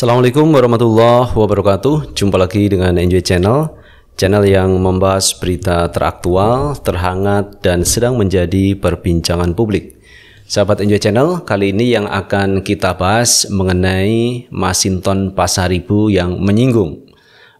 Assalamualaikum warahmatullahi wabarakatuh. Jumpa lagi dengan Enjoy Channel, channel yang membahas berita teraktual, terhangat, dan sedang menjadi perbincangan publik. Sahabat Enjoy Channel, kali ini yang akan kita bahas mengenai Masinton Pasaribu yang menyinggung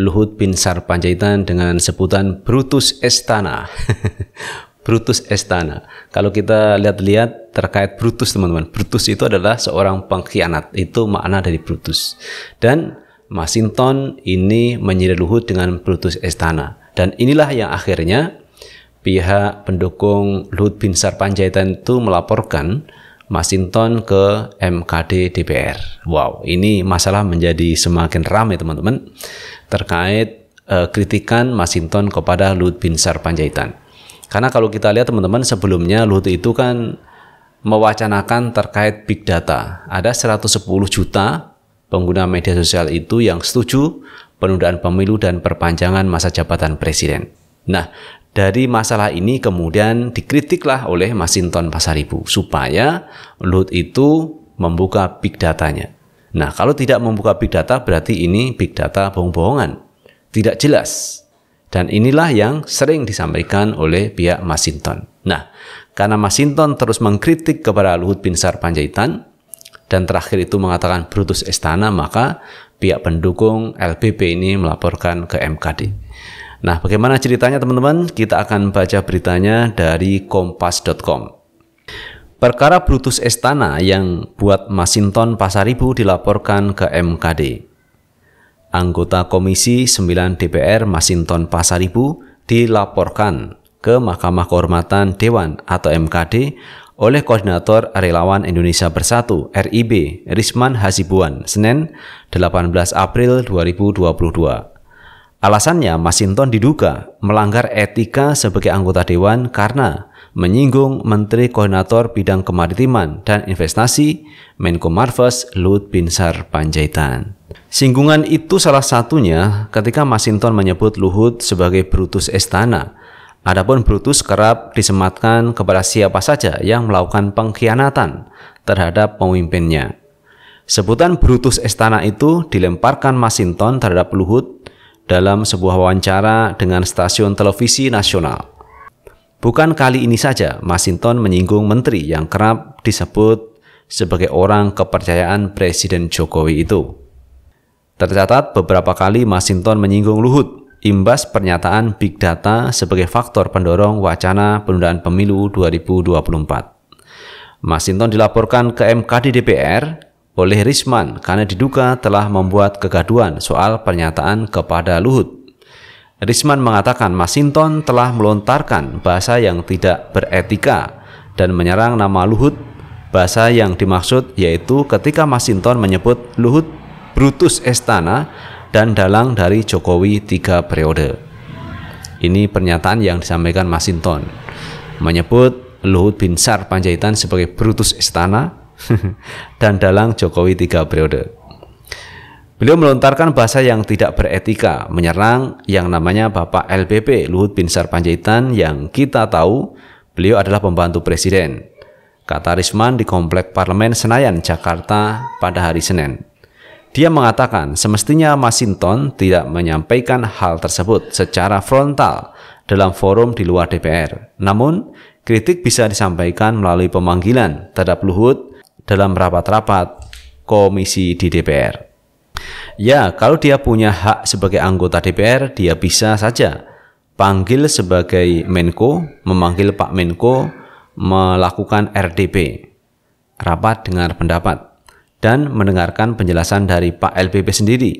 Luhut Binsar Panjaitan dengan sebutan Brutus Estana. Brutus Estana. Kalau kita lihat-lihat terkait Brutus teman-teman, Brutus itu adalah seorang pengkhianat. Itu makna dari Brutus. Dan Masinton ini menyiri Luhut dengan Brutus Estana. Dan inilah yang akhirnya pihak pendukung Luhut bin Sarpanjaitan itu melaporkan Masinton ke MKD DPR. Wow, ini masalah menjadi semakin ramai teman-teman terkait uh, kritikan Masinton kepada Luhut bin Sarpanjaitan. Karena kalau kita lihat teman-teman sebelumnya Luhut itu kan mewacanakan terkait big data. Ada 110 juta pengguna media sosial itu yang setuju penundaan pemilu dan perpanjangan masa jabatan presiden. Nah, dari masalah ini kemudian dikritiklah oleh Masinton Pasaribu supaya Luhut itu membuka big datanya. Nah, kalau tidak membuka big data berarti ini big data bohong-bohongan. Tidak jelas dan inilah yang sering disampaikan oleh pihak Masinton. Nah, karena Masinton terus mengkritik kepada Luhut Binsar Panjaitan dan terakhir itu mengatakan Brutus Estana, maka pihak pendukung LBP ini melaporkan ke MKD. Nah, bagaimana ceritanya teman-teman? Kita akan baca beritanya dari kompas.com. Perkara Brutus Estana yang buat Masinton Pasaribu dilaporkan ke MKD anggota Komisi 9 DPR Masinton Pasaribu dilaporkan ke Mahkamah Kehormatan Dewan atau MKD oleh Koordinator Relawan Indonesia Bersatu RIB Risman Hasibuan, Senin 18 April 2022. Alasannya, Masinton diduga melanggar etika sebagai anggota dewan karena menyinggung Menteri Koordinator Bidang Kemaritiman dan Investasi Menko Marves Lut Binsar Panjaitan. Singgungan itu salah satunya ketika Masinton menyebut Luhut sebagai Brutus Estana. Adapun Brutus kerap disematkan kepada siapa saja yang melakukan pengkhianatan terhadap pemimpinnya. Sebutan Brutus Estana itu dilemparkan Masinton terhadap Luhut dalam sebuah wawancara dengan stasiun televisi nasional. Bukan kali ini saja Masinton menyinggung menteri yang kerap disebut sebagai orang kepercayaan Presiden Jokowi itu. Tercatat beberapa kali Masinton menyinggung Luhut imbas pernyataan Big Data sebagai faktor pendorong wacana penundaan pemilu 2024. Masinton dilaporkan ke MKD DPR oleh Risman karena diduga telah membuat kegaduan soal pernyataan kepada Luhut. Risman mengatakan Masinton telah melontarkan bahasa yang tidak beretika dan menyerang nama Luhut. Bahasa yang dimaksud yaitu ketika Masinton menyebut Luhut Brutus Estana dan dalang dari Jokowi tiga periode. Ini pernyataan yang disampaikan Masinton menyebut Luhut Binsar Panjaitan sebagai Brutus Istana dan dalang Jokowi tiga periode. Beliau melontarkan bahasa yang tidak beretika, menyerang yang namanya Bapak LBP Luhut Bin Sarpanjaitan yang kita tahu beliau adalah pembantu presiden. Kata Risman di Komplek Parlemen Senayan, Jakarta pada hari Senin. Dia mengatakan semestinya Masinton tidak menyampaikan hal tersebut secara frontal dalam forum di luar DPR. Namun, kritik bisa disampaikan melalui pemanggilan terhadap Luhut dalam rapat-rapat komisi di DPR. Ya, kalau dia punya hak sebagai anggota DPR, dia bisa saja panggil sebagai Menko, memanggil Pak Menko melakukan RDP, rapat dengar pendapat, dan mendengarkan penjelasan dari Pak LPP sendiri.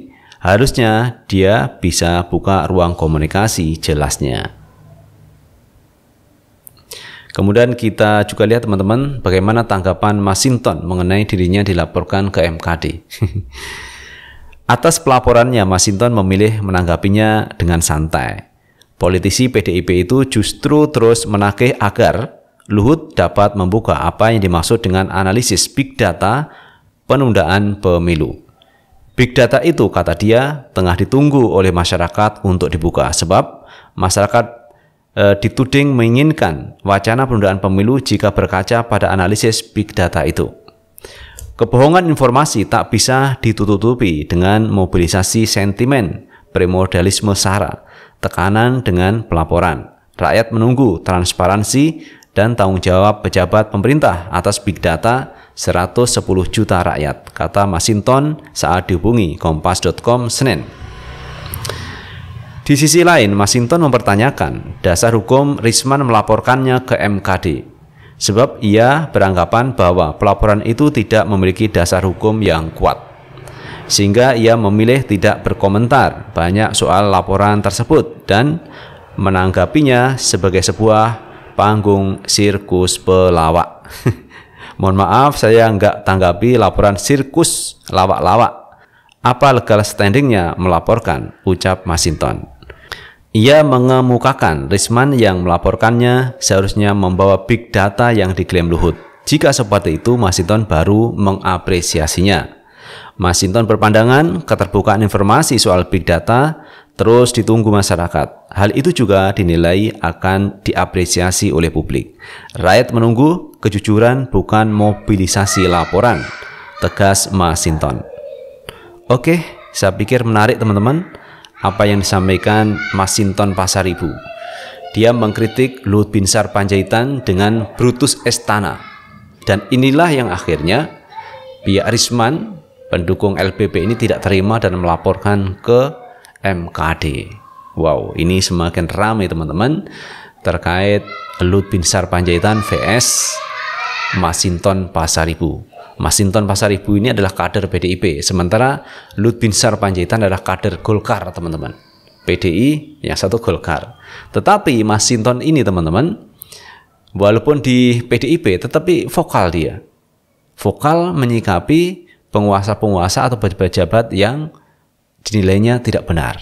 Harusnya dia bisa buka ruang komunikasi jelasnya. Kemudian kita juga lihat teman-teman bagaimana tanggapan Masinton mengenai dirinya dilaporkan ke MKD. Atas pelaporannya Masinton memilih menanggapinya dengan santai. Politisi PDIP itu justru terus menakih agar Luhut dapat membuka apa yang dimaksud dengan analisis big data penundaan pemilu. Big data itu kata dia tengah ditunggu oleh masyarakat untuk dibuka sebab masyarakat e, dituding menginginkan wacana penundaan pemilu jika berkaca pada analisis big data itu. Kebohongan informasi tak bisa ditutupi dengan mobilisasi sentimen primordialisme sara, tekanan dengan pelaporan. Rakyat menunggu transparansi dan tanggung jawab pejabat pemerintah atas big data 110 juta rakyat, kata Masinton saat dihubungi kompas.com Senin. Di sisi lain, Masinton mempertanyakan dasar hukum Risman melaporkannya ke MKD, sebab ia beranggapan bahwa pelaporan itu tidak memiliki dasar hukum yang kuat. Sehingga ia memilih tidak berkomentar banyak soal laporan tersebut dan menanggapinya sebagai sebuah panggung sirkus pelawak. Mohon maaf, saya nggak tanggapi laporan sirkus lawak-lawak apa legal standingnya melaporkan? Ucap Masinton. Ia mengemukakan Risman yang melaporkannya seharusnya membawa big data yang diklaim Luhut. Jika seperti itu, Masinton baru mengapresiasinya. Masinton berpandangan keterbukaan informasi soal big data terus ditunggu masyarakat. Hal itu juga dinilai akan diapresiasi oleh publik. Rakyat menunggu kejujuran bukan mobilisasi laporan, tegas Masinton. Oke, saya pikir menarik teman-teman apa yang disampaikan Masinton Pasaribu. Dia mengkritik Luhut Binsar Panjaitan dengan Brutus Estana. Dan inilah yang akhirnya Pia Arisman pendukung LPP ini tidak terima dan melaporkan ke MKD. Wow, ini semakin ramai teman-teman terkait Luhut Binsar Panjaitan VS Masinton Pasaribu. Masinton Pasaribu ini adalah kader PDIP, sementara Lut Sar Panjaitan adalah kader Golkar, teman-teman. PDI yang satu Golkar. Tetapi Masinton ini, teman-teman, walaupun di PDIP, tetapi vokal dia. Vokal menyikapi penguasa-penguasa atau pejabat pejabat yang dinilainya tidak benar.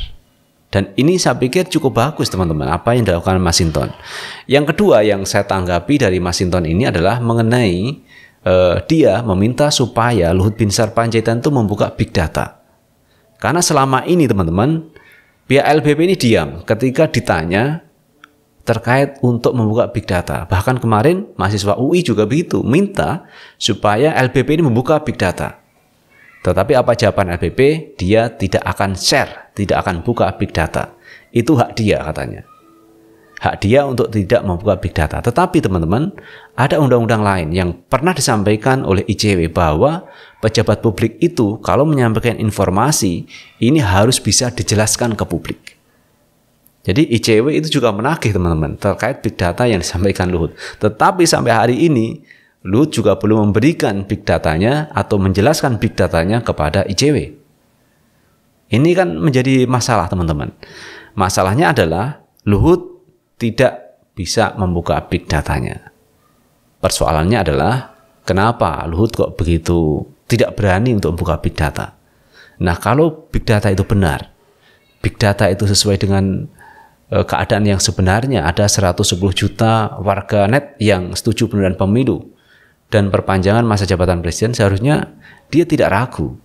Dan ini saya pikir cukup bagus teman-teman apa yang dilakukan Masinton. Yang kedua yang saya tanggapi dari Masinton ini adalah mengenai uh, dia meminta supaya Luhut Binsar Panjaitan itu membuka big data. Karena selama ini teman-teman, pihak LBP ini diam ketika ditanya terkait untuk membuka big data. Bahkan kemarin mahasiswa UI juga begitu, minta supaya LBP ini membuka big data. Tetapi apa jawaban LBP? Dia tidak akan share, tidak akan buka big data. Itu hak dia katanya hak dia untuk tidak membuka big data. Tetapi teman-teman, ada undang-undang lain yang pernah disampaikan oleh ICW bahwa pejabat publik itu kalau menyampaikan informasi ini harus bisa dijelaskan ke publik. Jadi ICW itu juga menagih teman-teman terkait big data yang disampaikan Luhut. Tetapi sampai hari ini Luhut juga belum memberikan big datanya atau menjelaskan big datanya kepada ICW. Ini kan menjadi masalah teman-teman. Masalahnya adalah Luhut tidak bisa membuka big datanya. Persoalannya adalah kenapa Luhut kok begitu tidak berani untuk membuka big data. Nah, kalau big data itu benar, big data itu sesuai dengan eh, keadaan yang sebenarnya ada 110 juta warga net yang setuju penundaan pemilu dan perpanjangan masa jabatan presiden seharusnya dia tidak ragu.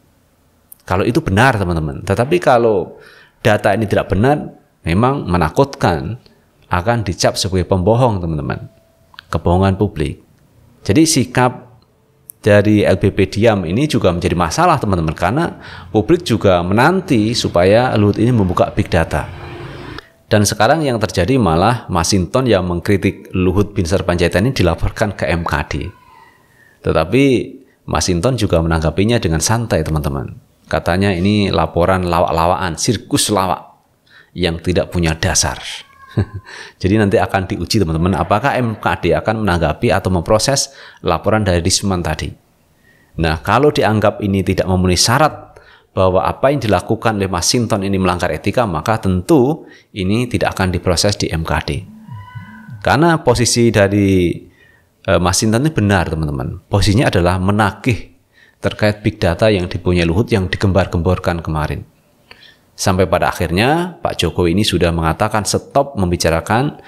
Kalau itu benar, teman-teman. Tetapi kalau data ini tidak benar, memang menakutkan akan dicap sebagai pembohong teman-teman kebohongan publik jadi sikap dari LBP diam ini juga menjadi masalah teman-teman karena publik juga menanti supaya Luhut ini membuka big data dan sekarang yang terjadi malah Masinton yang mengkritik Luhut Binsar Panjaitan ini dilaporkan ke MKD tetapi Masinton juga menanggapinya dengan santai teman-teman katanya ini laporan lawak lawaan sirkus lawak yang tidak punya dasar Jadi nanti akan diuji teman-teman apakah MKD akan menanggapi atau memproses laporan dari Risman tadi. Nah, kalau dianggap ini tidak memenuhi syarat bahwa apa yang dilakukan oleh Masinton ini melanggar etika, maka tentu ini tidak akan diproses di MKD. Karena posisi dari uh, Mas ini benar, teman-teman. Posisinya adalah menagih terkait big data yang dipunyai Luhut yang digembar-gemborkan kemarin. Sampai pada akhirnya Pak Jokowi ini sudah mengatakan stop membicarakan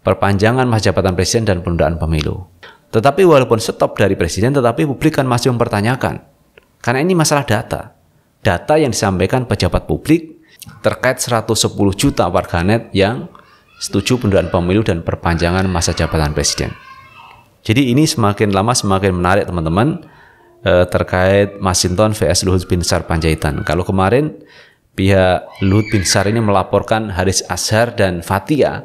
perpanjangan masa jabatan presiden dan penundaan pemilu. Tetapi walaupun stop dari presiden, tetapi publik kan masih mempertanyakan. Karena ini masalah data. Data yang disampaikan pejabat publik terkait 110 juta warganet yang setuju penundaan pemilu dan perpanjangan masa jabatan presiden. Jadi ini semakin lama semakin menarik teman-teman eh, terkait Masinton vs Luhut bin Sarpanjaitan. Kalau kemarin Pihak Luhut bin Sar ini melaporkan Haris Azhar dan Fatia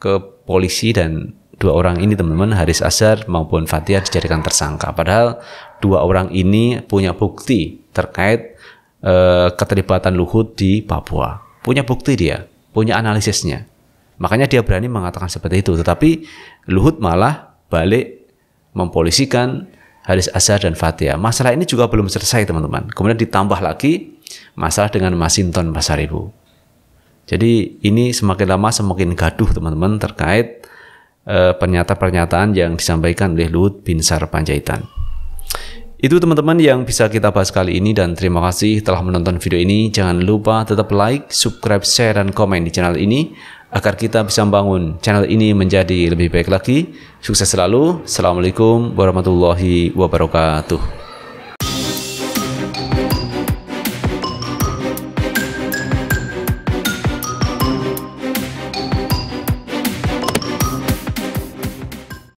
ke polisi dan dua orang ini teman-teman Haris Azhar maupun Fatia dijadikan tersangka. Padahal dua orang ini punya bukti terkait e, keterlibatan Luhut di Papua. Punya bukti dia, punya analisisnya. Makanya dia berani mengatakan seperti itu. Tetapi Luhut malah balik mempolisikan Haris Azhar dan Fatia. Masalah ini juga belum selesai teman-teman. Kemudian ditambah lagi Masalah dengan Masinton Pasaribu. Jadi ini semakin lama semakin gaduh teman-teman terkait eh, pernyataan-pernyataan yang disampaikan oleh Luhut bin Sar Panjaitan. Itu teman-teman yang bisa kita bahas kali ini dan terima kasih telah menonton video ini. Jangan lupa tetap like, subscribe, share, dan komen di channel ini agar kita bisa membangun channel ini menjadi lebih baik lagi. Sukses selalu. Assalamualaikum warahmatullahi wabarakatuh.